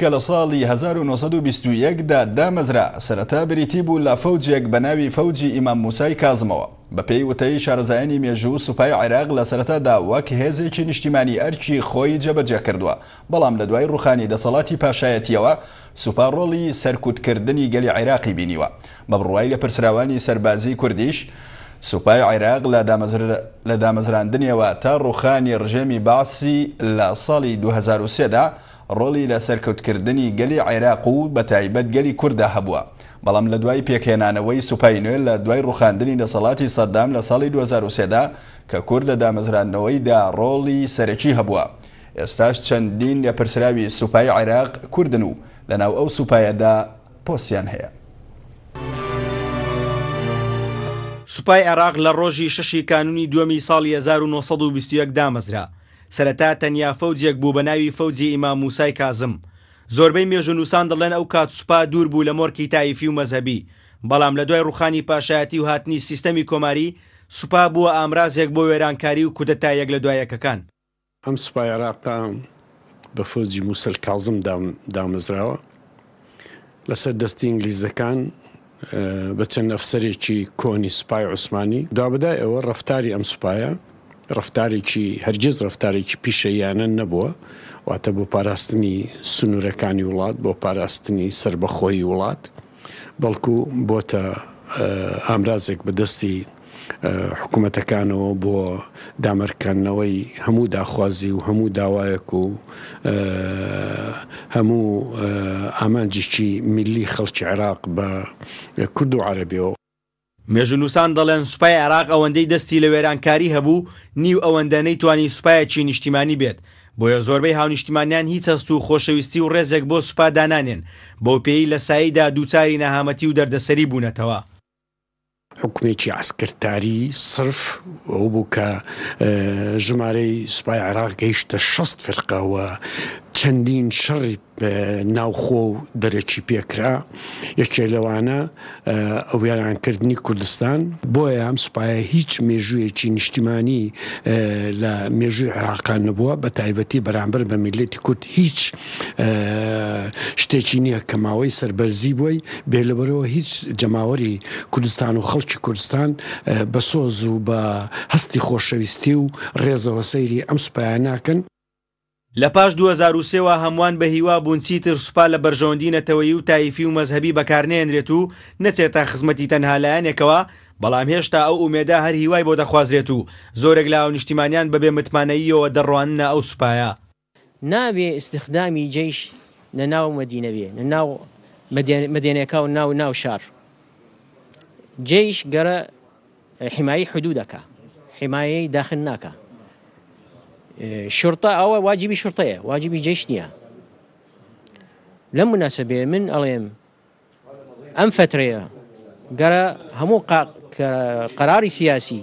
کە لە ساڵی 1920دا دامەزرا سەرەتا بریتی بوو لە فەوجێک بە ناوی فەوجی ئیمام موسای کازمەوە بە پێی وتەی شارزایانی مێژوو سوپای عێراق لە سەرەتادا وەک هێزێکی نیشتیمانی ئەرکی خۆی جەبەجێ کردووە بەڵام لە دوای ڕوخانی دەسەڵاتی پاشایەتیەوە سوپارڕۆڵی سەرکوتکردنی گەلی عێراقی بینیوە بە بڕوای لە پرسراوانی سەربازی کوردیش، سوپای عێراق لە دامەزراندنیەوە تا ڕوخانی ڕژێمی باسی لە ساڵی 2023دا ڕۆڵی لە سەرکەوتکردنی گەلی عێراق و بە تایبەت گەلی کووردا هەبووە بەڵام لە دوای پێکهێنانەوەی سوپای نوێن لە دوای ڕوخاندنی دەسەڵاتی سەددام لە ساڵی 2023دا کە کورد لە دامەزرانەوەیدا ڕۆڵی سەرەکی هەبووە ئێستاش چەندین لە پرسراوی سوپای عێراق کوردن و لەناو ئەو سوپایەدا پۆسیان هەیە. سوپای عێراق لە ڕۆژی شەشی کانونی دومی ساڵی 1920 دامەزرا سەرەتا تەنیا فەوجێک بوو بە ناوی فەوجی ئیما موسای کازم زۆربەی مێژونوسان دەڵێن ئەو کات سوپا دوور بوو لە مۆرکی تایفی و مەزەبی بەڵام لە دوای ڕوخانی پاشایەتی و هاتنی سیستەمی کۆماری سوپا بووە ئامرازێک بۆ وێرانکاری و کودەتایەک لە دوایەکەکان ئەم سوپای عراقتا بە فۆجی موسل کازم دامەزراوە لەسەر دەستی ئینگلیزەکان بە چەند ئەفسەرێکی کۆنی سوپای عوسمانی دابدای ئەوە ڕفتاری ئەم سوپایە ڕفتارێکی هەرگیز ڕفتارێکی پیشەیانە نەبووە واتە بۆ پاراستنی سنوورەکانی وڵات بۆ پاراستنی سربەخۆی وڵات بەڵکو بۆتە ئامرازێک بەدەستی حکوومەتەکانەوە بۆ دامەرکردنەوەی هەموو داخوازی و هەموو داوایەک و هەموو ئامانجیی میلی خەڵکی عێراق بە کورد و عربیەوە مێژنووسان دەڵێن سوپای عراق ئەوەندەی دەستی لە وێرانکاری هەبوو نیو ئەوەندەنەی توانی سوپایەکی نیشتیمانی بێت بۆیە زۆربەی هاونیشتیمانیان هیچ هەست و خۆشەویستی و ڕێزێک بۆ سوپا دانانێن بۆ پێی لە ساییدا دووچاری نەهامەتی و دەردەسەری بوونەتەوە. حکومێکی ئاسکرتاری صرف ئەو بوو کە ژمارەی سوپای عراق گەیشتە 6 فرقەوە چەندین شڕی ناوخۆ و دەرەکی پێکرا یەکێ لەوانە ئەویارانکردنی کوردستان بۆیە ئەم سوپایە هیچ مێژوویەکی نیشتیمانی لە مێژووی عراقان نبووە بە تایبەتی بەرامبەر بە میلێتی کورد هیچ شتێکی نییە کەماوەی سربەرزی بووی بێ لەبەرەوە هیچ جەماوەری کوردستان و خەڵکی کوردستان بە سۆز و بە هەستی خۆشەویستی و ڕێزەوە سەیری ئەم سوپایە ناکەن لە پاش 2023ەوە هەمووان بە هیوا بوون چیتر سوپا لە بەرژەوندینەتەوەی و تایفی و مەذهبی بەکارنێنرێت و نەچێتە خزمەتی تەنها لایەنێکەوە بەڵام هێشتا ئەو ئومێدا هەر هیوای بۆ دەخوازرێت و زۆرێک لاو نیشتیمانیان بەبێ متمانەییەوە دەڕوانە ئەو سوپایە نابێ استخدامی جیش لە ناو مدینەبێ لە ناو مدێنێکا و ناو ناو شار جیش گەرە حیمایی حدودەکە حیمایەی داخل ناکە شرتە ئەوە واجیبی شرتەیە واجیبی جێش نییە لەم مناسبێ من ئەڵێم ئەم فترەیە گەرە هەموو قراری سیاسی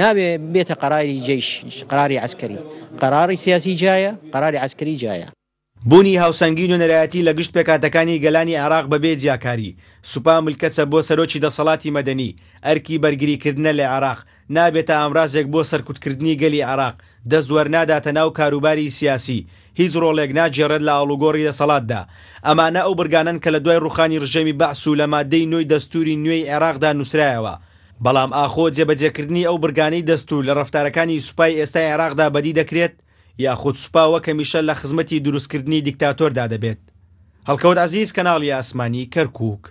نابێ بێتە قراری جیش قراری عسکەری قراری سیاسی جایە قراری عسکەری جایە بوونی هاوسنگین و نەرایەتی لە گشت پێکاتەکانی گەلانی عراق بەبێ جیاکاری سوپا ملکەچە بۆ سەرۆکی دەسەڵاتی مەدەنی ئەرکی بەرگریکردنە لە عراق نابێتە ئامرازێک بۆ سەرکوتکردنی گەلی عراق دەست وەر ناداتە ناو کاروباری سیاسی هیچ ڕۆڵێک ناجێڕێت لە ئاڵوگۆڕی دەسەڵاتدا ئەمانە ئەو برگانن کە لە دوای ڕوخانی ڕژەمی بەعس و لە مادەی نوۆی دەستوری نوێی عێراقدا نووسرایەوە بەڵام ئاخۆ جێبەجێکردنی ئەو برگانەی دەستور لە ڕفتارەکانی سوپای ئێستا عێراقدا بەدی دەکرێت یاخود سوپاوە کەمیشە لە خزمەتی دروستکردنی دیکتاتۆردا دەبێت هەڵکەوت عزیز کەناڵی ئاسمانی کەرکک